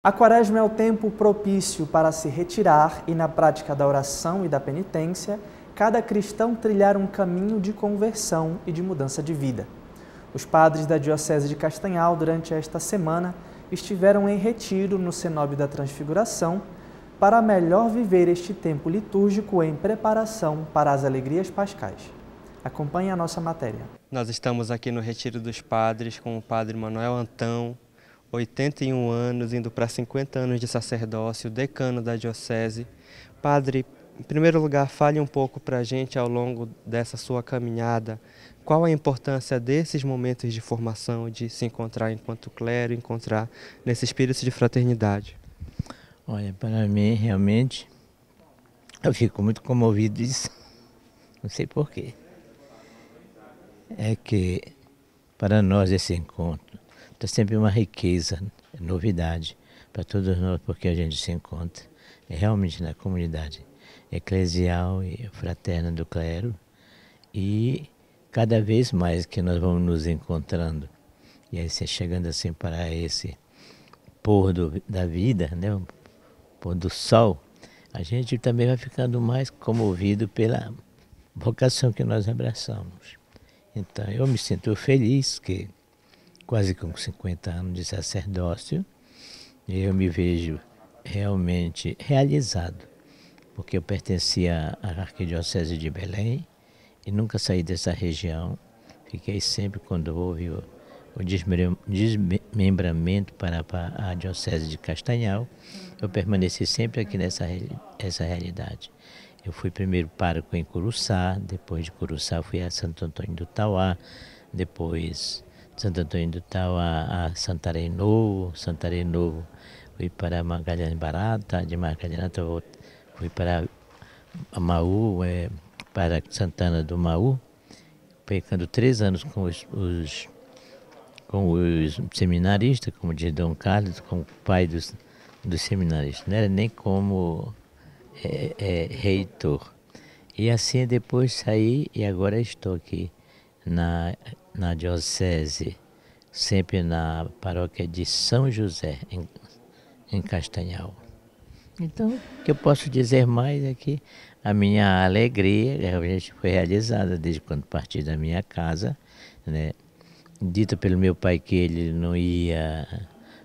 A quaresma é o tempo propício para se retirar e, na prática da oração e da penitência, cada cristão trilhar um caminho de conversão e de mudança de vida. Os padres da Diocese de Castanhal, durante esta semana, estiveram em retiro no Cenóbio da Transfiguração para melhor viver este tempo litúrgico em preparação para as alegrias pascais. Acompanhe a nossa matéria. Nós estamos aqui no Retiro dos Padres com o Padre Manuel Antão, 81 anos, indo para 50 anos de sacerdócio, decano da diocese. Padre, em primeiro lugar, fale um pouco para a gente ao longo dessa sua caminhada. Qual a importância desses momentos de formação, de se encontrar enquanto clero, encontrar nesse espírito de fraternidade? Olha, para mim, realmente, eu fico muito comovido disso. Não sei porquê. É que, para nós, esse encontro Está sempre uma riqueza, novidade para todos nós, porque a gente se encontra é realmente na comunidade eclesial e fraterna do clero. E cada vez mais que nós vamos nos encontrando, e aí você chegando assim para esse pôr do, da vida, né? o pôr do sol, a gente também vai ficando mais comovido pela vocação que nós abraçamos. Então eu me sinto feliz que quase com 50 anos de sacerdócio, eu me vejo realmente realizado, porque eu pertencia à Arquidiocese de Belém e nunca saí dessa região. Fiquei sempre quando houve o, o desmembramento para a Diocese de Castanhal, eu permaneci sempre aqui nessa essa realidade. Eu fui primeiro pároco em Curuçá, depois de Curuçá fui a Santo Antônio do Tauá, depois Santo Antônio do Tal a, Santarém Novo, Santarém Novo fui para Magalhães Barata, de Magalhães fui para Maú, é, para Santana do Maú, ficando três anos com os, os, com os seminaristas, como diz Dom Carlos, como pai dos, dos seminaristas, não era nem como é, é, reitor. E assim depois saí e agora estou aqui na na Diocese, sempre na paróquia de São José, em, em Castanhal. Então, o que eu posso dizer mais é que a minha alegria realmente foi realizada desde quando parti da minha casa, né? Dito pelo meu pai que ele não ia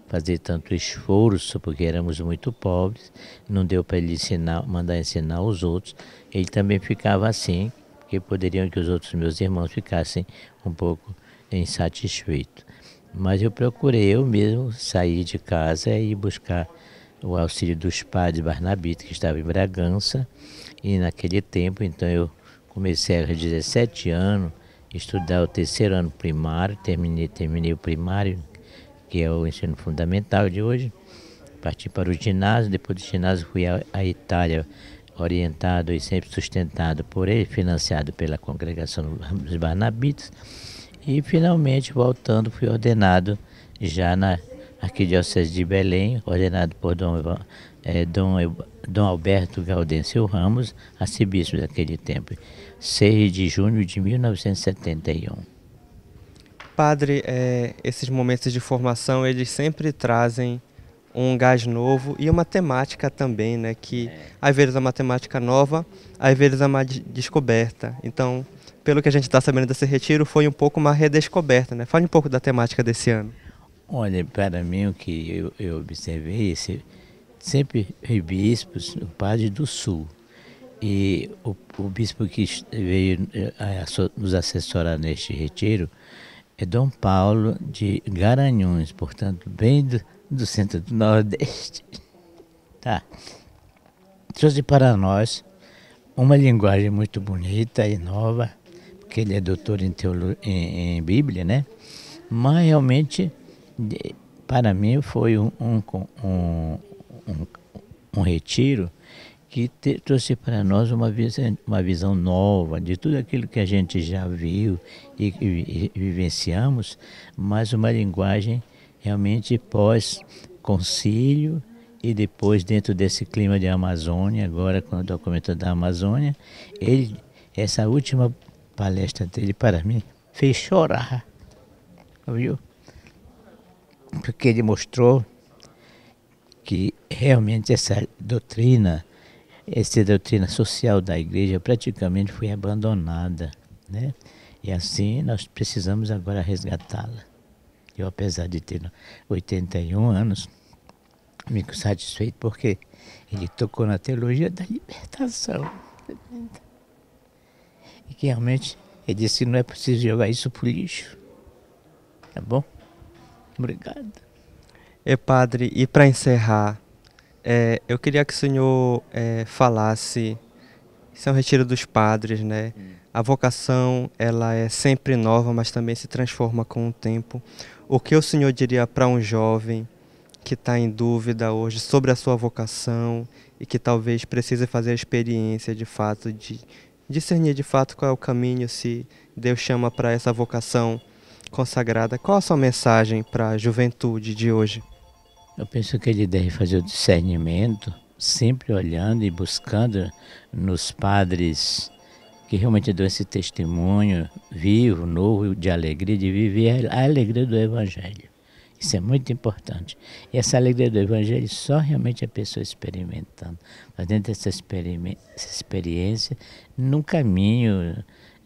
fazer tanto esforço, porque éramos muito pobres, não deu para ele ensinar, mandar ensinar os outros. Ele também ficava assim, porque poderiam que os outros meus irmãos ficassem um pouco insatisfeitos. Mas eu procurei eu mesmo sair de casa e buscar o auxílio dos padres barnabitas que estava em Bragança. E naquele tempo, então, eu comecei aos 17 anos estudar o terceiro ano primário, terminei, terminei o primário, que é o ensino fundamental de hoje. Parti para o ginásio, depois do ginásio fui à Itália orientado e sempre sustentado por ele, financiado pela congregação dos Barnabitas. E finalmente, voltando, fui ordenado já na Arquidiocese de Belém, ordenado por Dom, é, Dom, Dom Alberto Gaudêncio Ramos, arcebispo daquele tempo, 6 de junho de 1971. Padre, é, esses momentos de formação, eles sempre trazem um gás novo e uma temática também, né? Que é. às vezes é uma temática nova, às vezes é uma descoberta. Então, pelo que a gente está sabendo desse retiro, foi um pouco uma redescoberta, né? Fale um pouco da temática desse ano. Olha, para mim o que eu, eu observei, esse, sempre bispos, o padre do Sul. E o, o bispo que veio eh, a, a, nos assessorar neste retiro é Dom Paulo de Garanhuns, portanto, bem do, do centro do Nordeste, tá? trouxe para nós uma linguagem muito bonita e nova, porque ele é doutor em, teolo... em, em Bíblia, né? Mas realmente, para mim, foi um, um, um, um, um retiro que te, trouxe para nós uma visão, uma visão nova de tudo aquilo que a gente já viu e, e, e vivenciamos, mas uma linguagem realmente pós-concílio e depois dentro desse clima de Amazônia, agora com o documento da Amazônia, ele, essa última palestra dele para mim fez chorar, viu? Porque ele mostrou que realmente essa doutrina, essa doutrina social da igreja praticamente foi abandonada, né? E assim nós precisamos agora resgatá-la. Eu, apesar de ter 81 anos, me satisfeito porque ele tocou na teologia da libertação. E que realmente ele disse que não é preciso jogar isso pro lixo. Tá bom? Obrigado. E padre, e para encerrar, é, eu queria que o senhor é, falasse, isso é um retiro dos padres, né? Hum. A vocação, ela é sempre nova, mas também se transforma com o tempo. O que o Senhor diria para um jovem que está em dúvida hoje sobre a sua vocação e que talvez precise fazer a experiência de fato, de discernir de fato qual é o caminho, se Deus chama para essa vocação consagrada? Qual a sua mensagem para a juventude de hoje? Eu penso que ele deve fazer o discernimento sempre olhando e buscando nos padres que realmente deu esse testemunho vivo, novo, de alegria, de viver a alegria do Evangelho. Isso é muito importante. E essa alegria do Evangelho só realmente a pessoa experimentando, fazendo essa, experiência, essa experiência num caminho,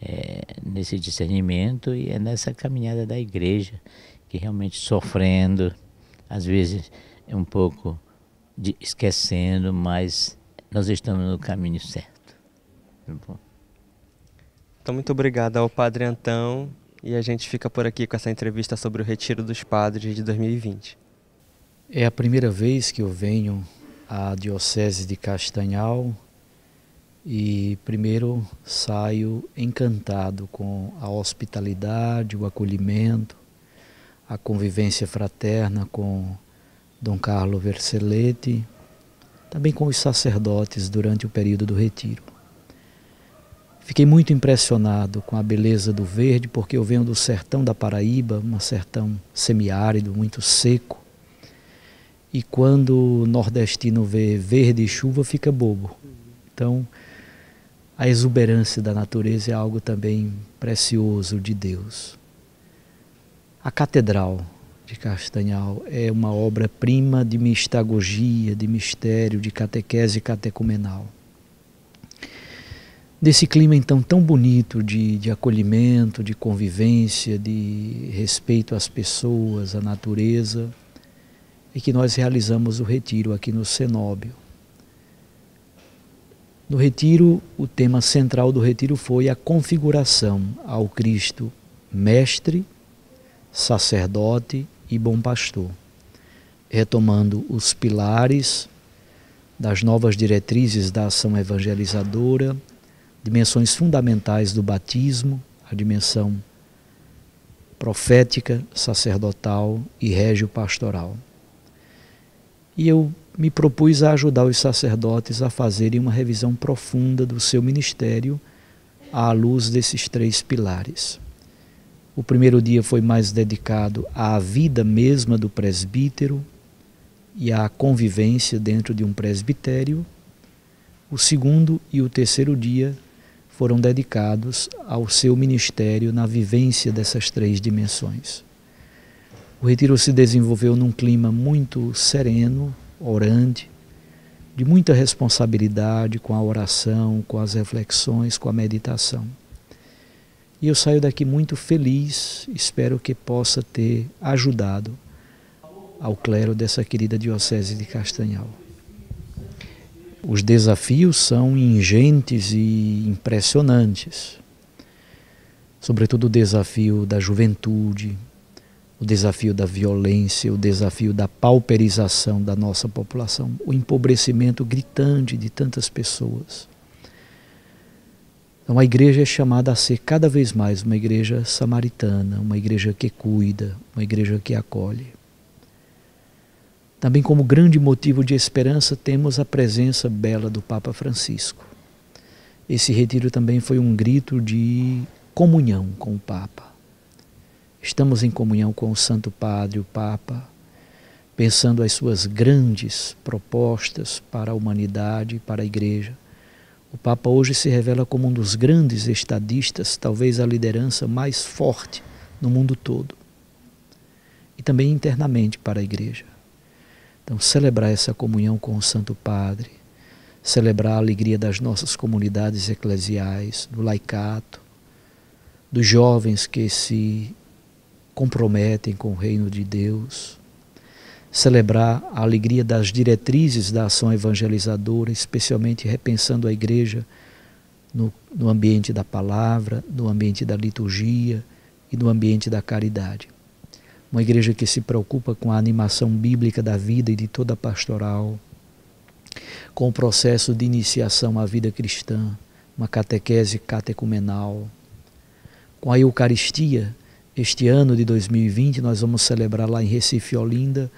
é, nesse discernimento e é nessa caminhada da igreja, que realmente sofrendo, às vezes é um pouco de, esquecendo, mas nós estamos no caminho certo. Tá bom? Então, muito obrigado ao Padre Antão e a gente fica por aqui com essa entrevista sobre o Retiro dos Padres de 2020. É a primeira vez que eu venho à Diocese de Castanhal e primeiro saio encantado com a hospitalidade, o acolhimento, a convivência fraterna com Dom Carlo Vercelletti, também com os sacerdotes durante o período do retiro. Fiquei muito impressionado com a beleza do verde, porque eu venho do sertão da Paraíba, um sertão semiárido, muito seco. E quando o nordestino vê verde e chuva, fica bobo. Então, a exuberância da natureza é algo também precioso de Deus. A Catedral de Castanhal é uma obra-prima de mistagogia, de mistério, de catequese catecumenal desse clima então tão bonito de, de acolhimento, de convivência, de respeito às pessoas, à natureza, e que nós realizamos o retiro aqui no Cenóbio. No retiro, o tema central do retiro foi a configuração ao Cristo mestre, sacerdote e bom pastor, retomando os pilares das novas diretrizes da ação evangelizadora dimensões fundamentais do batismo, a dimensão profética, sacerdotal e régio-pastoral. E eu me propus a ajudar os sacerdotes a fazerem uma revisão profunda do seu ministério à luz desses três pilares. O primeiro dia foi mais dedicado à vida mesma do presbítero e à convivência dentro de um presbitério. O segundo e o terceiro dia foram dedicados ao seu ministério na vivência dessas três dimensões. O retiro se desenvolveu num clima muito sereno, orante, de muita responsabilidade com a oração, com as reflexões, com a meditação. E eu saio daqui muito feliz, espero que possa ter ajudado ao clero dessa querida Diocese de Castanhal. Os desafios são ingentes e impressionantes, sobretudo o desafio da juventude, o desafio da violência, o desafio da pauperização da nossa população, o empobrecimento gritante de tantas pessoas. Então a igreja é chamada a ser cada vez mais uma igreja samaritana, uma igreja que cuida, uma igreja que acolhe. Também, como grande motivo de esperança, temos a presença bela do Papa Francisco. Esse retiro também foi um grito de comunhão com o Papa. Estamos em comunhão com o Santo Padre, o Papa, pensando as suas grandes propostas para a humanidade, para a Igreja. O Papa hoje se revela como um dos grandes estadistas, talvez a liderança mais forte no mundo todo. E também internamente para a Igreja. Então, celebrar essa comunhão com o Santo Padre, celebrar a alegria das nossas comunidades eclesiais, do laicato, dos jovens que se comprometem com o reino de Deus, celebrar a alegria das diretrizes da ação evangelizadora, especialmente repensando a igreja no, no ambiente da palavra, no ambiente da liturgia e no ambiente da caridade uma igreja que se preocupa com a animação bíblica da vida e de toda a pastoral, com o processo de iniciação à vida cristã, uma catequese catecumenal, com a Eucaristia. Este ano de 2020 nós vamos celebrar lá em Recife, Olinda,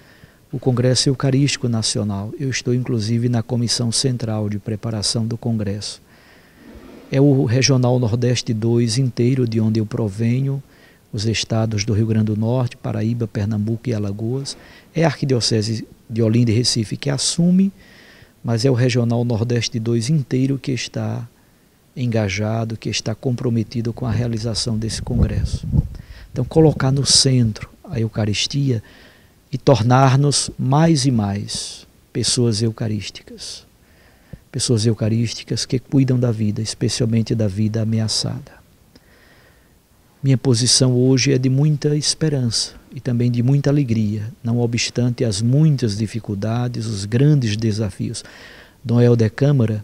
o Congresso Eucarístico Nacional. Eu estou inclusive na comissão central de preparação do congresso. É o Regional Nordeste 2 inteiro de onde eu provenho os estados do Rio Grande do Norte, Paraíba, Pernambuco e Alagoas. É a arquidiocese de Olinda e Recife que assume, mas é o regional Nordeste 2 inteiro que está engajado, que está comprometido com a realização desse congresso. Então, colocar no centro a Eucaristia e tornar-nos mais e mais pessoas eucarísticas. Pessoas eucarísticas que cuidam da vida, especialmente da vida ameaçada. Minha posição hoje é de muita esperança e também de muita alegria, não obstante as muitas dificuldades, os grandes desafios. Dom Helder Câmara,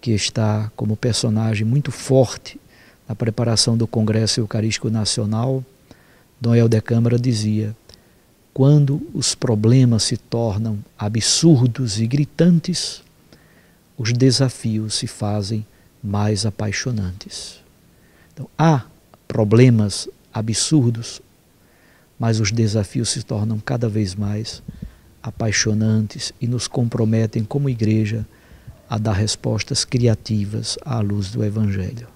que está como personagem muito forte na preparação do Congresso Eucarístico Nacional, Dom Helder Câmara dizia: quando os problemas se tornam absurdos e gritantes, os desafios se fazem mais apaixonantes. Então, há problemas absurdos, mas os desafios se tornam cada vez mais apaixonantes e nos comprometem como igreja a dar respostas criativas à luz do Evangelho.